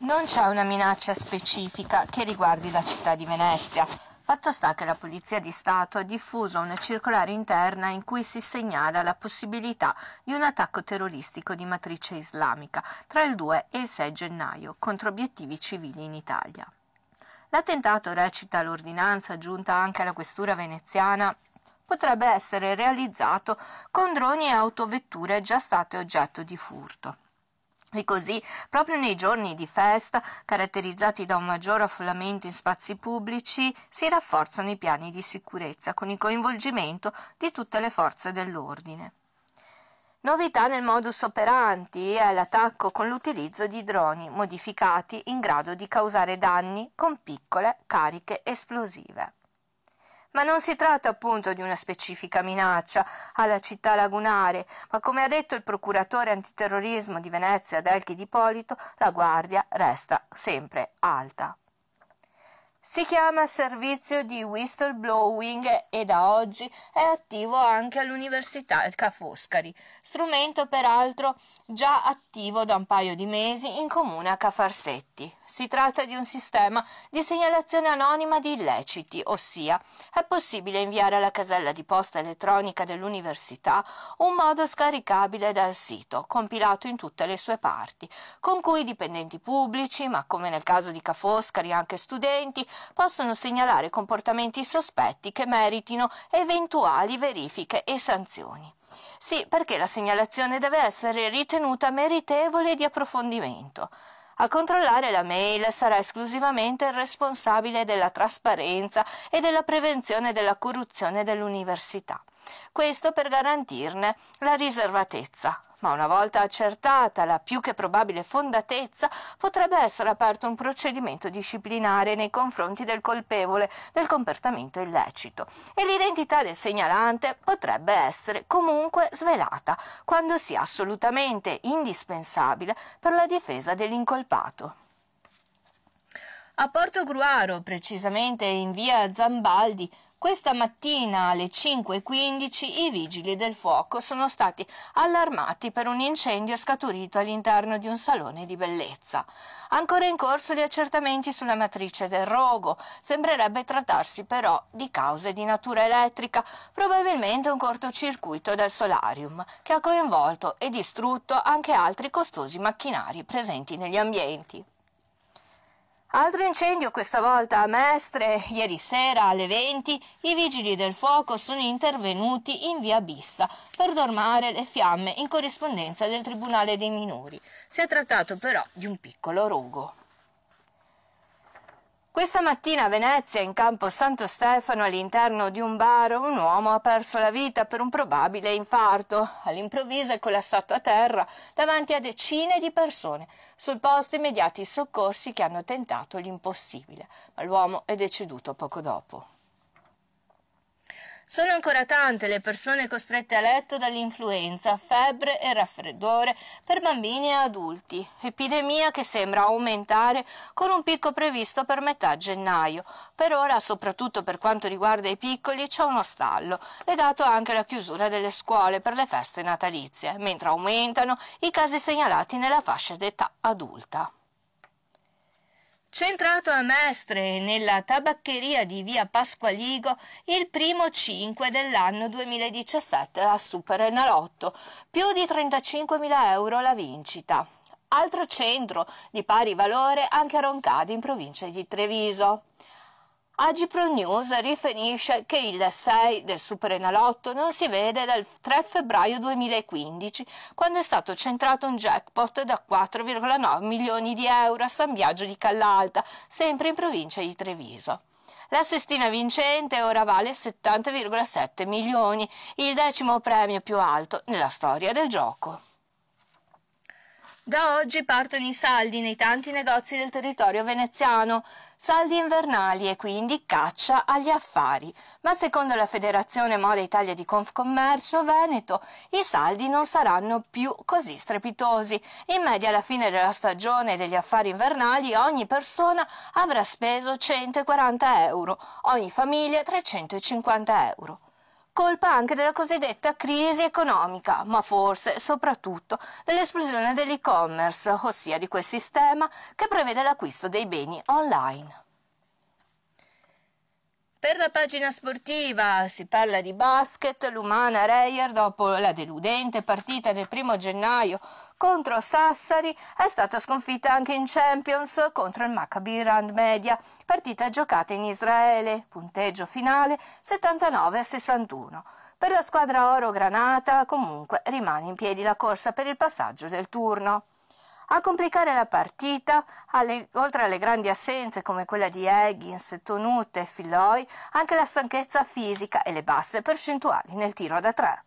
Non c'è una minaccia specifica che riguardi la città di Venezia, Fatto sta che la Polizia di Stato ha diffuso una circolare interna in cui si segnala la possibilità di un attacco terroristico di matrice islamica tra il 2 e il 6 gennaio contro obiettivi civili in Italia. L'attentato, recita l'ordinanza giunta anche alla questura veneziana, potrebbe essere realizzato con droni e autovetture già state oggetto di furto. E così, proprio nei giorni di festa, caratterizzati da un maggior affollamento in spazi pubblici, si rafforzano i piani di sicurezza con il coinvolgimento di tutte le forze dell'ordine. Novità nel modus operandi è l'attacco con l'utilizzo di droni modificati in grado di causare danni con piccole cariche esplosive. Ma non si tratta appunto di una specifica minaccia alla città lagunare, ma come ha detto il procuratore antiterrorismo di Venezia Delchi Di Polito, la guardia resta sempre alta. Si chiama Servizio di Whistleblowing e da oggi è attivo anche all'Università Ca' Foscari, strumento peraltro già attivo da un paio di mesi in comune a Ca' Farsetti. Si tratta di un sistema di segnalazione anonima di illeciti, ossia è possibile inviare alla casella di posta elettronica dell'Università un modo scaricabile dal sito, compilato in tutte le sue parti, con cui i dipendenti pubblici, ma come nel caso di Ca' Foscari anche studenti, possono segnalare comportamenti sospetti che meritino eventuali verifiche e sanzioni. Sì, perché la segnalazione deve essere ritenuta meritevole di approfondimento. A controllare la mail sarà esclusivamente il responsabile della trasparenza e della prevenzione della corruzione dell'università questo per garantirne la riservatezza. Ma una volta accertata la più che probabile fondatezza, potrebbe essere aperto un procedimento disciplinare nei confronti del colpevole del comportamento illecito e l'identità del segnalante potrebbe essere comunque svelata quando sia assolutamente indispensabile per la difesa dell'incolpato. A Porto Gruaro, precisamente in via Zambaldi, questa mattina alle 5.15 i vigili del fuoco sono stati allarmati per un incendio scaturito all'interno di un salone di bellezza. Ancora in corso gli accertamenti sulla matrice del rogo. Sembrerebbe trattarsi però di cause di natura elettrica, probabilmente un cortocircuito del solarium, che ha coinvolto e distrutto anche altri costosi macchinari presenti negli ambienti. Altro incendio questa volta a Mestre. Ieri sera alle 20 i vigili del fuoco sono intervenuti in via Bissa per dormare le fiamme in corrispondenza del Tribunale dei Minori. Si è trattato però di un piccolo rogo. Questa mattina a Venezia, in campo Santo Stefano, all'interno di un bar, un uomo ha perso la vita per un probabile infarto. All'improvviso è collassato a terra davanti a decine di persone. Sul posto immediati soccorsi che hanno tentato l'impossibile, ma l'uomo è deceduto poco dopo. Sono ancora tante le persone costrette a letto dall'influenza, febbre e raffreddore per bambini e adulti, epidemia che sembra aumentare con un picco previsto per metà gennaio. Per ora, soprattutto per quanto riguarda i piccoli, c'è uno stallo, legato anche alla chiusura delle scuole per le feste natalizie, mentre aumentano i casi segnalati nella fascia d'età adulta centrato a Mestre nella tabaccheria di via Pasqualigo il primo 5 dell'anno 2017 a Super Enalotto, più di 35.000 euro la vincita. Altro centro di pari valore anche a Roncade in provincia di Treviso. Agipro News riferisce che il 6 del Superenalotto non si vede dal 3 febbraio 2015, quando è stato centrato un jackpot da 4,9 milioni di euro a San Biagio di Callalta, sempre in provincia di Treviso. La sestina vincente ora vale 70,7 milioni, il decimo premio più alto nella storia del gioco. Da oggi partono i saldi nei tanti negozi del territorio veneziano, saldi invernali e quindi caccia agli affari. Ma secondo la Federazione Moda Italia di Confcommercio Veneto, i saldi non saranno più così strepitosi. In media alla fine della stagione degli affari invernali ogni persona avrà speso 140 euro, ogni famiglia 350 euro colpa anche della cosiddetta crisi economica, ma forse soprattutto dell'esplosione dell'e-commerce, ossia di quel sistema che prevede l'acquisto dei beni online. Per la pagina sportiva si parla di basket, l'umana Reyer dopo la deludente partita del primo gennaio contro Sassari è stata sconfitta anche in Champions contro il Maccabi Rand Media, partita giocata in Israele, punteggio finale 79-61. Per la squadra oro-granata comunque rimane in piedi la corsa per il passaggio del turno. A complicare la partita, alle, oltre alle grandi assenze come quella di Higgins, Tonute e Filloi, anche la stanchezza fisica e le basse percentuali nel tiro da tre.